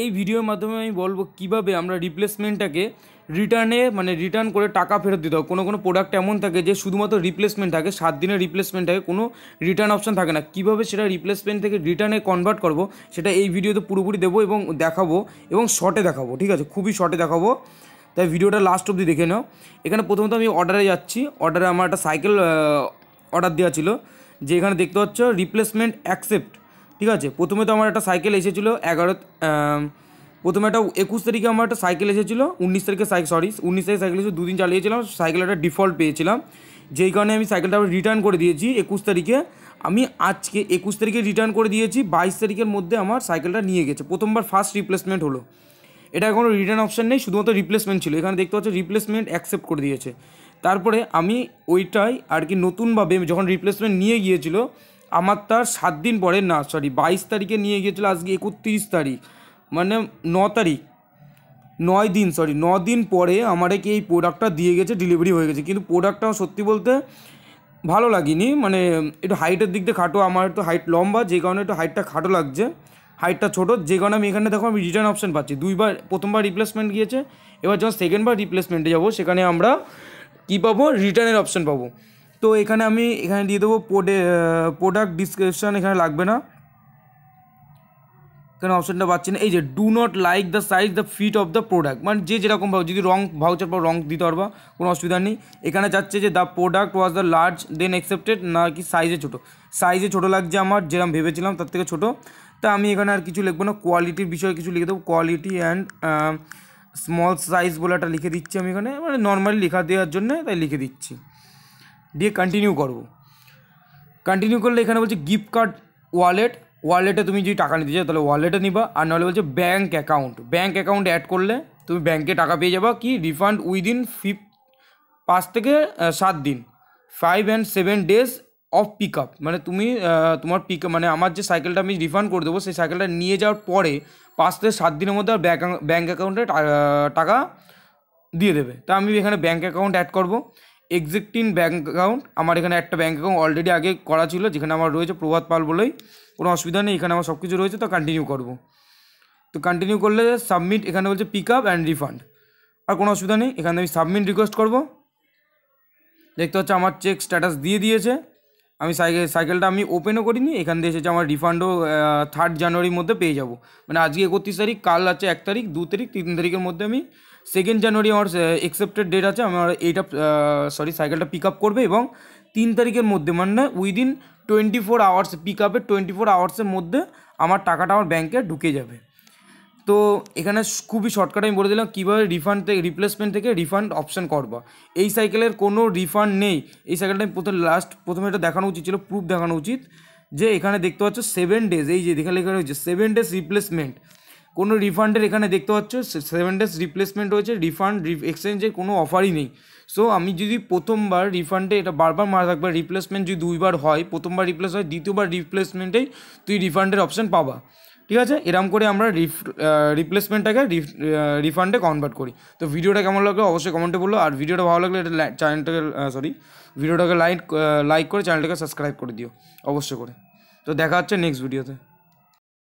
এই ভিডিওর মাধ্যমে আমি বলবো কিভাবে আমরা রিপ্লেসমেন্টটাকে রিটার্নে মানে রিটার্ন করে টাকা ফেরত দিতে হবে কোনো কোনো প্রোডাক্ট এমন থাকে যে শুধুমাত্র রিপ্লেসমেন্ট থাকে সাত দিনের রিপ্লেসমেন্ট থাকে কোনো রিটার্ন অপশন থাকে না কীভাবে সেটা রিপ্লেসমেন্ট থেকে রিটার্নে কনভার্ট করব সেটা এই ভিডিওতে পুরোপুরি দেবো এবং দেখাবো এবং শর্টে দেখাবো ঠিক আছে খুবই শর্টে দেখাবো তাই ভিডিওটা লাস্ট অবধি দেখে নাও এখানে প্রথমত আমি অর্ডারে যাচ্ছি অর্ডারে আমার একটা সাইকেল অর্ডার দেওয়া ছিল যে এখানে দেখতে পাচ্ছ রিপ্লেসমেন্ট অ্যাকসেপ্ট ঠিক আছে প্রথমে তো আমার একটা সাইকেল এসেছিলো এগারো প্রথমে একটা একুশ তারিখে আমার একটা সাইকেল এসেছিলো উনিশ তারিখে সাইকেল সরি উনিশ তারিখে সাইকেল এসে দুদিন চালিয়েছিলাম সাইকেল একটা ডিফল্ট পেয়েছিলাম যেই কারণে আমি সাইকেলটা আবার রিটার্ন করে দিয়েছি একুশ তারিখে আমি আজকে একুশ তারিখে রিটার্ন করে দিয়েছি বাইশ তারিখের মধ্যে আমার সাইকেলটা নিয়ে গেছে প্রথমবার ফার্স্ট রিপ্লেসমেন্ট হলো এটা কোনো রিটার্ন অপশান নেই শুধুমাত্র রিপ্লেসমেন্ট ছিল এখানে দেখতে পাচ্ছি রিপ্লেসমেন্ট অ্যাকসেপ্ট করে দিয়েছে তারপরে আমি ওইটাই আর কি নতুনভাবে যখন রিপ্লেসমেন্ট নিয়ে গিয়েছিলো আমার তার সাত দিন পরে না সরি বাইশ তারিখে নিয়ে গিয়েছিলো আজকে একত্রিশ তারিখ মানে ন তারিখ নয় দিন সরি ন দিন পরে আমাকে এই প্রোডাক্টটা দিয়ে গেছে ডেলিভারি হয়ে গেছে কিন্তু প্রোডাক্টটা আমার সত্যি বলতে ভালো লাগেনি মানে একটু হাইটের দিক দিয়ে খাটো আমার একটু হাইট লম্বা যে কারণে একটু হাইটটা খাটো লাগছে হাইটটা ছোটো যে কারণে আমি এখানে দেখো আমি রিটার্ন অপশান পাচ্ছি দুইবার প্রথমবার রিপ্লেসমেন্ট গিয়েছে এবার যখন সেকেন্ডবার রিপ্লেসমেন্টে যাবো সেখানে আমরা কী পাবো রিটার্নের অপশান পাবো তো এখানে আমি এখানে দিয়ে দেবো প্রোডে প্রোডাক্ট ডিসক্রিপশান এখানে লাগবে না এখানে অপশানটা পাচ্ছি না এই যে do not like the size the fit of the product মানে যে যেরকম ভাব যদি রং ভাউচার পর রং দিতে পারবা কোনো অসুবিধা নেই এখানে চাচ্ছে যে the product was the large then accepted না কি সাইজে ছোটো সাইজে ছোটো লাগছে আমার যেরকম ভেবেছিলাম তার থেকে ছোটো তা আমি এখানে আর কিছু লিখবো না কোয়ালিটির বিষয়ে কিছু লিখে দেবো কোয়ালিটি অ্যান্ড স্মল সাইজ বলে একটা লিখে দিচ্ছি আমি এখানে মানে নর্মালি লেখা দেওয়ার জন্য তাই লিখে দিচ্ছি দিয়ে কন্টিনিউ করবো কন্টিনিউ করলে এখানে বলছে গিফট কার্ড ওয়ালেট ওয়ালেটে তুমি যদি টাকা নিতে চাও তাহলে ওয়ালেটে নিবা আর নাহলে বলছে bank account bank account add করলে তুমি ব্যাঙ্কে টাকা পেয়ে যাবা কি রিফান্ড উইদিন ফিফ পাঁচ থেকে সাত দিন five and seven days of pick up মানে তুমি তোমার পিক মানে আমার যে সাইকেলটা আমি রিফান্ড করে দেবো সেই সাইকেলটা নিয়ে যাওয়ার পরে পাঁচ থেকে সাত দিনের মধ্যে আর ব্যাঙ্ক ব্যাঙ্ক অ্যাকাউন্টে টাকা দিয়ে দেবে তা আমি এখানে ব্যাঙ্ক অ্যাকাউন্ট অ্যাড করবো এক্সিস্টিং ব্যাঙ্ক অ্যাকাউন্ট আমার এখানে একটা ব্যাঙ্ক অ্যাকাউন্ট অলরেডি আগে করা ছিল যেখানে আমার রয়েছে প্রভাত পাল বলেই কোনো অসুবিধা নেই এখানে আমার সব কিছু রয়েছে তো কন্টিনিউ করব তো কন্টিনিউ করলে সাবমিট এখানে বলছে পিক আপ অ্যান্ড রিফান্ড আর কোনো অসুবিধা নেই এখানে আমি সাবমিট রিকোয়েস্ট করব দেখতে হচ্ছে আমার চেক স্ট্যাটাস দিয়ে দিয়েছে আমি সাইকেল সাইকেলটা আমি ওপেনও করিনি এখান দিয়ে এসেছে আমার রিফান্ডও থার্ড জানুয়ারির মধ্যে পেয়ে যাব মানে আজকে একত্রিশ তারিখ কাল আছে এক তারিখ দু তারিখ তিন তারিখের মধ্যে আমি সেকেন্ড জানুয়ারি আমার এক্সেপ্টেড uh, ডেট আছে আমার এইটা সরি সাইকেলটা পিক আপ করবে এবং তিন তারিখের মধ্যে মানে within twenty four hours pick আপের টোয়েন্টি ফোর আওয়ার্সের মধ্যে আমার টাকাটা আমার ব্যাংকে ঢুকে যাবে তো এখানে খুবই শর্টকাট আমি বলে দিলাম কীভাবে রিফান্ড থেকে রিপ্লেসমেন্ট থেকে রিফান্ড অপশান করবা এই সাইকেলের কোনো রিফান্ড নেই এই সাইকেলটা আমি প্রথমে লাস্ট প্রথমে এটা দেখানো উচিত ছিল প্রুফ দেখানো উচিত যে এখানে দেখতে পাচ্ছ সেভেন ডেজ এই যে দেখা লেখা রয়েছে সেভেন ডেজ রিপ্লেসমেন্ট কোনো রিফান্ডের এখানে দেখতে পাচ্ছ সেভেন ডেজ রিপ্লেসমেন্ট হয়েছে রিফান্ড এক্সচেঞ্জের কোনো অফারই নেই সো আমি যদি প্রথমবার রিফান্ডে এটা বারবার মারা থাকবে রিপ্লেসমেন্ট যদি দুইবার হয় প্রথমবার রিপ্লেস হয় দ্বিতীয়বার রিপ্লেসমেন্টেই তুই রিফান্ডের অপশান পাবা ঠিক আছে এরম করে আমরা রিফ রিপ্লেসমেন্টটাকে রিফান্ডে কনভার্ট করি তো ভিডিওটা কেমন লাগলো অবশ্যই কমেন্টে বললো আর ভিডিওটা ভালো লাগলে এটা চ্যানেলটাকে সরি ভিডিওটাকে লাইক লাইক করে চ্যানেলটাকে সাবস্ক্রাইব করে দিও অবশ্যই করে তো দেখা হচ্ছে নেক্সট ভিডিওতে